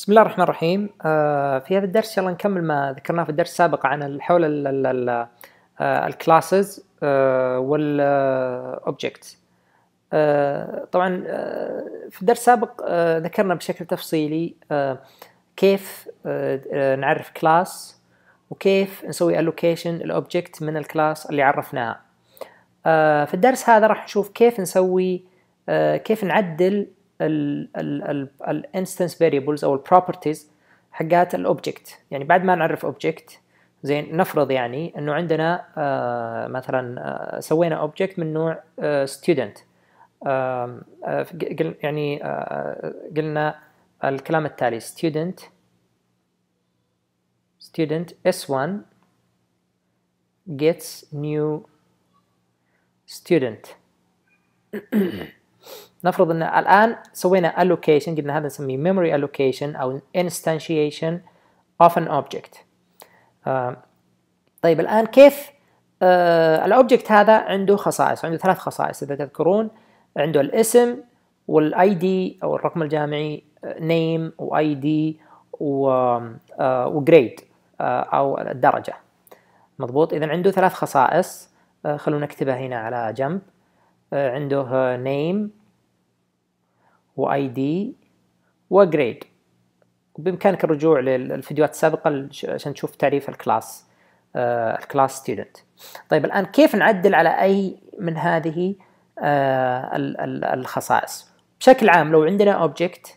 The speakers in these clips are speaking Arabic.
بسم الله الرحمن الرحيم آه، في هذا الدرس يلا نكمل ما ذكرناه في الدرس السابق عن حول الكلاسز آه، آه، والاوبجكتس طبعا في الدرس السابق ذكرنا بشكل تفصيلي كيف نعرف كلاس وكيف نسوي الوكيشن الاوبجكت من الكلاس اللي عرفناها في الدرس هذا راح نشوف كيف نسوي كيف نعدل الانستنس فاريبلز او البروبرتيز حقات الاوبجكت يعني بعد ما نعرف اوبجكت زين نفرض يعني انه عندنا آه، مثلا آه، سوينا اوبجكت من نوع ستودنت آه، يعني قلنا الكلام التالي student student s1 gets new student نفرض ان الان سوينا allocation قلنا هذا نسميه memory allocation او instantiation of an object آه، طيب الان كيف آه، الاوبجكت هذا عنده خصائص عنده ثلاث خصائص اذا تذكرون عنده الاسم والاي دي او الرقم الجامعي نيم واي دي وجريد او الدرجه مضبوط اذا عنده ثلاث خصائص آه، خلونا نكتبها هنا على جنب عنده نيم واي دي وجريد وبامكانك الرجوع للفيديوهات السابقه عشان تشوف تعريف الكلاس آه الكلاس ستودنت طيب الان كيف نعدل على اي من هذه آه الخصائص بشكل عام لو عندنا اوبجكت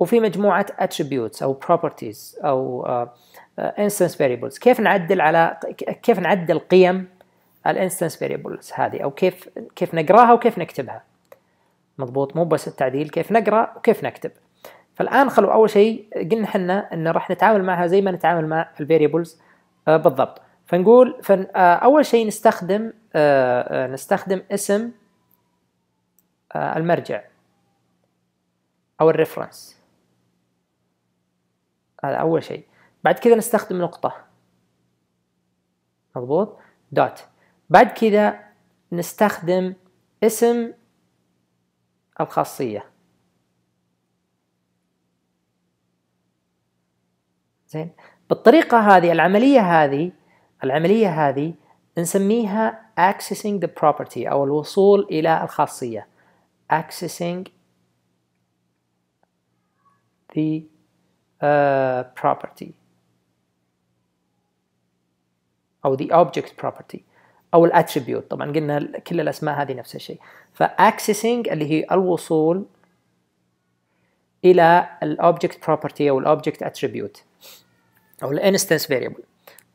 وفي مجموعه اتريبيوتس او بروبرتيز او آه فاريبلز كيف نعدل على كيف نعدل قيم الانستنس فاريبلز هذه او كيف كيف نقراها وكيف نكتبها مضبوط مو بس التعديل كيف نقرا وكيف نكتب فالان خلو اول شيء قلنا احنا ان راح نتعامل معها زي ما نتعامل مع الفاريبلز آه، بالضبط فنقول فن آه، اول شيء نستخدم آه، نستخدم اسم المرجع او الريفرنس هذا اول شيء بعد كذا نستخدم نقطة مضبوط دوت بعد كذا نستخدم اسم الخاصية زين بالطريقة هذه العملية هذه العملية هذه نسميها accessing the property أو الوصول إلى الخاصية accessing the uh, property أو the object property او الاتريبيوت طبعا قلنا كل الاسماء هذه نفس الشيء فاكسسنج اللي هي الوصول الى الاوبجكت بروبرتي او الاوبجكت اتريبيوت او الانستنس فيريبل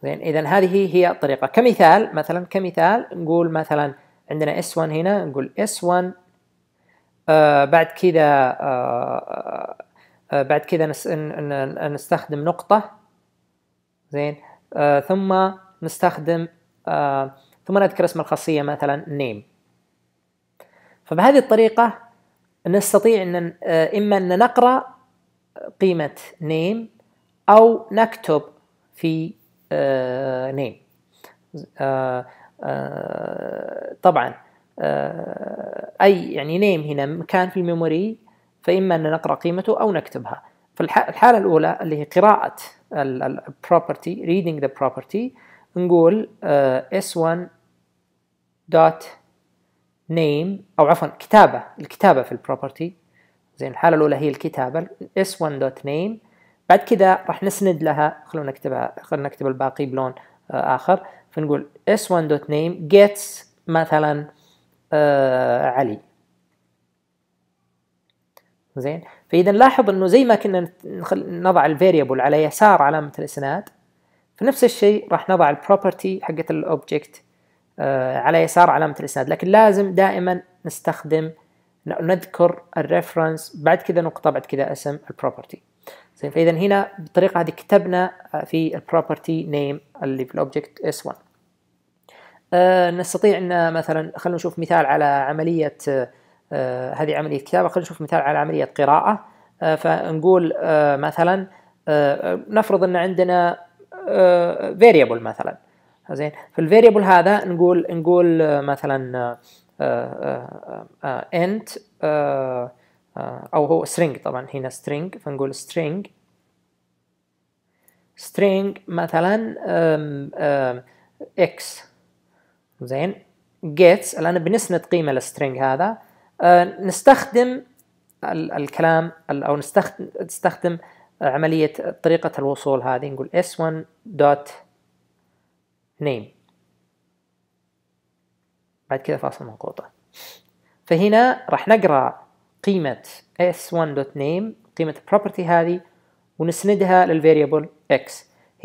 زين اذا هذه هي الطريقه كمثال مثلا كمثال نقول مثلا عندنا s1 هنا نقول s1 آه بعد كذا آه آه, آه، بعد كذا نستخدم نقطه زين آه ثم نستخدم آه ثم نذكر اسم الخاصية مثلا name فبهذه الطريقة نستطيع أن آه، إما أن نقرأ قيمة name أو نكتب في آه، name آه، طبعا أي يعني نيم هنا مكان في الميموري فإما أن نقرأ قيمته أو نكتبها فالحالة الأولى اللي هي قراءة البروبرتي reading the property نقول آه، s1 dot name او عفوا كتابه الكتابه في البروبرتي زين الحاله الاولى هي الكتابه s1 dot name بعد كذا راح نسند لها خلونا نكتبها خلونا نكتب الباقي بلون آه، اخر فنقول s1 dot name gets مثلا آه علي زين فاذا لاحظ انه زي ما كنا نضع الفاريبل على يسار علامه الاسناد فنفس الشيء راح نضع البروبرتي حقه الاوبجكت على يسار علامة الإسناد لكن لازم دائما نستخدم نذكر الريفرنس بعد كذا نقطة بعد كذا اسم البروبرتي زين فإذا هنا بالطريقة هذه كتبنا آه، في البروبرتي نيم اللي في الاوبجكت اس 1 أه نستطيع ان مثلا خلينا نشوف مثال على عملية آه،, أه هذه عملية كتابة خلينا نشوف مثال على عملية قراءة أه فنقول آه، مثلا نفرض ان عندنا فيريبل مثلا زين في الفيريبل هذا نقول نقول مثلا انت آه، آه، آه، او هو string طبعا هنا string فنقول string string مثلا x زين gets الان بنسند قيمه للسترينج هذا نستخدم الكلام او نستخدم عملية طريقة الوصول هذه نقول s1 dot name بعد كذا فاصل منقوطة فهنا راح نقرأ قيمة s1.name قيمة property هذه ونسندها للفاريبل x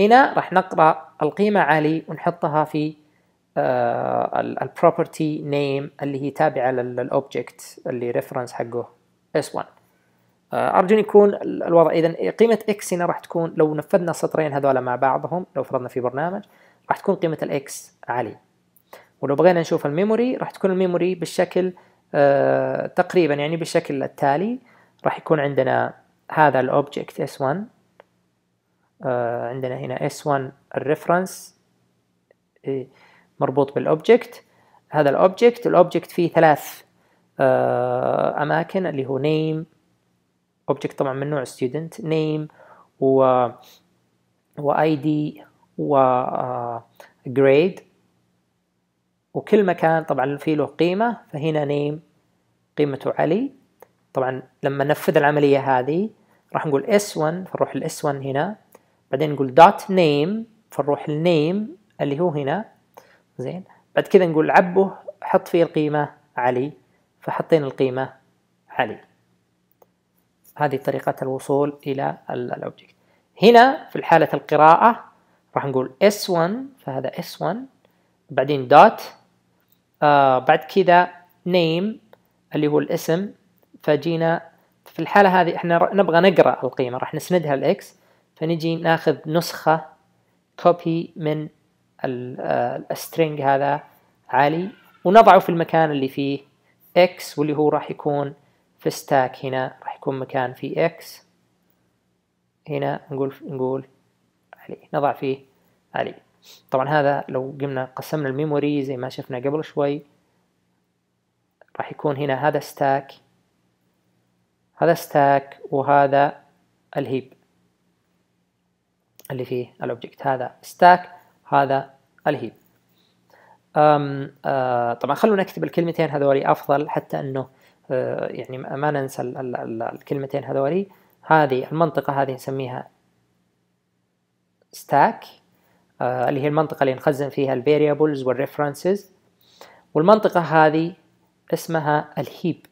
هنا راح نقرأ القيمة عالي ونحطها في آه، البروبرتي نيم اللي هي تابعة للأوبجكت اللي ريفرنس حقه s1 آه، ارجو ان يكون الوضع اذا قيمه اكس هنا راح تكون لو نفذنا السطرين هذول مع بعضهم لو فرضنا في برنامج راح تكون قيمه الاكس عاليه ولو بغينا نشوف الميموري راح تكون الميموري بالشكل آه تقريبا يعني بالشكل التالي راح يكون عندنا هذا الاوبجكت s1 آه عندنا هنا s1 الريفرنس مربوط بالاوبجكت هذا الاوبجكت الاوبجكت فيه ثلاث آه اماكن اللي هو name اوبجكت طبعا من نوع student name و و ID و آه، grade وكل مكان طبعا في له قيمة فهنا name قيمته علي طبعا لما ننفذ العملية هذه راح نقول s1 فنروح ال s1 هنا بعدين نقول dot name فنروح النيم اللي هو هنا زين بعد كذا نقول عبه حط فيه القيمة علي فحطينا القيمة علي هذه طريقة الوصول إلى الأوبجكت هنا في حالة القراءة راح نقول S1 فهذا S1 بعدين دوت آه بعد كذا name اللي هو الاسم فجينا في الحالة هذه احنا نبغى نقرأ القيمة راح نسندها X فنجي ناخذ نسخة كوبي من السترينج آه، هذا عالي ونضعه في المكان اللي فيه X واللي هو راح يكون في ستاك هنا راح يكون مكان فيه إكس هنا نقول نقول علي نضع فيه علي طبعا هذا لو قمنا قسمنا الميموري زي ما شفنا قبل شوي راح يكون هنا هذا ستاك هذا ستاك وهذا الهيب اللي فيه الاوبجكت هذا ستاك هذا الهيب أم آه طبعا خلونا نكتب الكلمتين هذولي افضل حتى انه آه، يعني ما ننسى الكلمتين هذولي هذه المنطقة هذه نسميها ستاك آه، اللي هي المنطقة اللي نخزن فيها الفاريبلز والريفرنسز والمنطقة هذه اسمها الهيب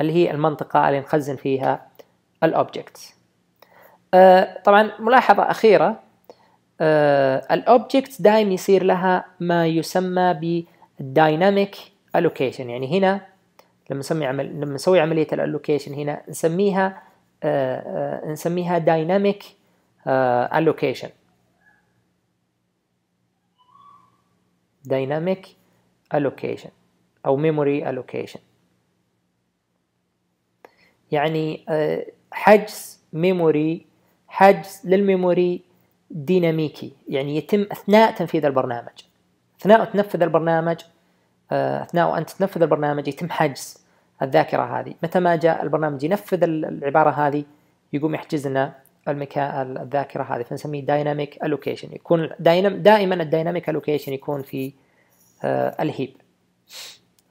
اللي هي المنطقة اللي نخزن فيها الأوبجكتس objects آه، طبعا ملاحظة أخيرة آه الأوبجكتس دائما يصير لها ما يسمى بالدايناميك allocation يعني هنا لما نسمي عمل لما نسوي عملية الالوكيشن هنا نسميها آه، آه، نسميها dynamic الوكيشن آه، allocation dynamic allocation أو memory allocation يعني حجز ميموري حجز للميموري ديناميكي يعني يتم أثناء تنفيذ البرنامج أثناء تنفذ البرنامج آه، اثناء وانت تنفذ البرنامج يتم حجز الذاكره هذه متى ما جاء البرنامج ينفذ العباره هذه يقوم يحجز لنا المكان الذاكره هذه فنسميه دايناميك الوكيشن يكون داينام دائما الدايناميك الوكيشن يكون في آه، الهيب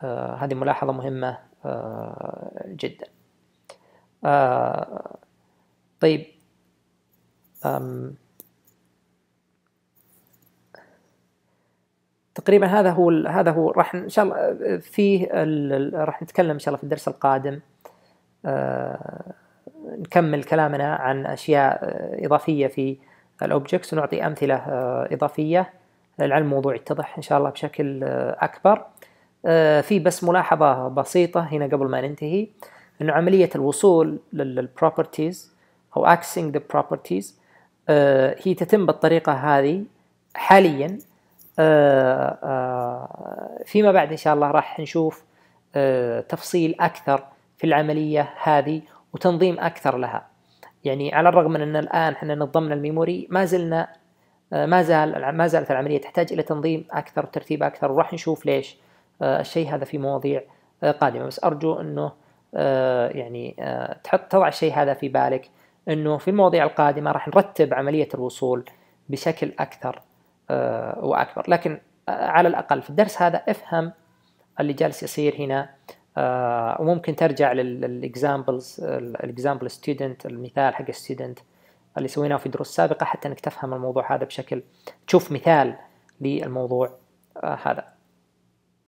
آه، هذه ملاحظه مهمه جدا طيب تقريبا هذا هو هذا هو راح ان شاء الله آه، فيه راح نتكلم ان شاء الله في الدرس القادم آه، نكمل كلامنا عن اشياء آه، اضافيه في الاوبجكتس ونعطي امثله اضافيه لعل الموضوع يتضح ان شاء الله بشكل اكبر في بس ملاحظه بسيطه هنا قبل ما ننتهي انه عمليه الوصول للبروبرتيز او اكسنج ذا بروبرتيز هي تتم بالطريقه هذه حاليا آه، آه، فيما بعد ان شاء الله راح نشوف آه، تفصيل اكثر في العمليه هذه وتنظيم اكثر لها يعني على الرغم من ان الان احنا نظمنا الميموري ما زلنا ما زال ما زالت العمليه تحتاج الى تنظيم اكثر وترتيب اكثر وراح نشوف ليش الشيء هذا في مواضيع قادمه بس ارجو انه يعني تحط تضع الشيء هذا في بالك انه في المواضيع القادمه راح نرتب عمليه الوصول بشكل اكثر آه، واكبر لكن آه، على الاقل في الدرس هذا افهم اللي جالس يصير هنا آه، وممكن ترجع للاكزامبلز الاكزامبل ستودنت المثال حق الستودنت اللي سويناه في دروس سابقه حتى انك تفهم الموضوع هذا بشكل تشوف مثال للموضوع هذا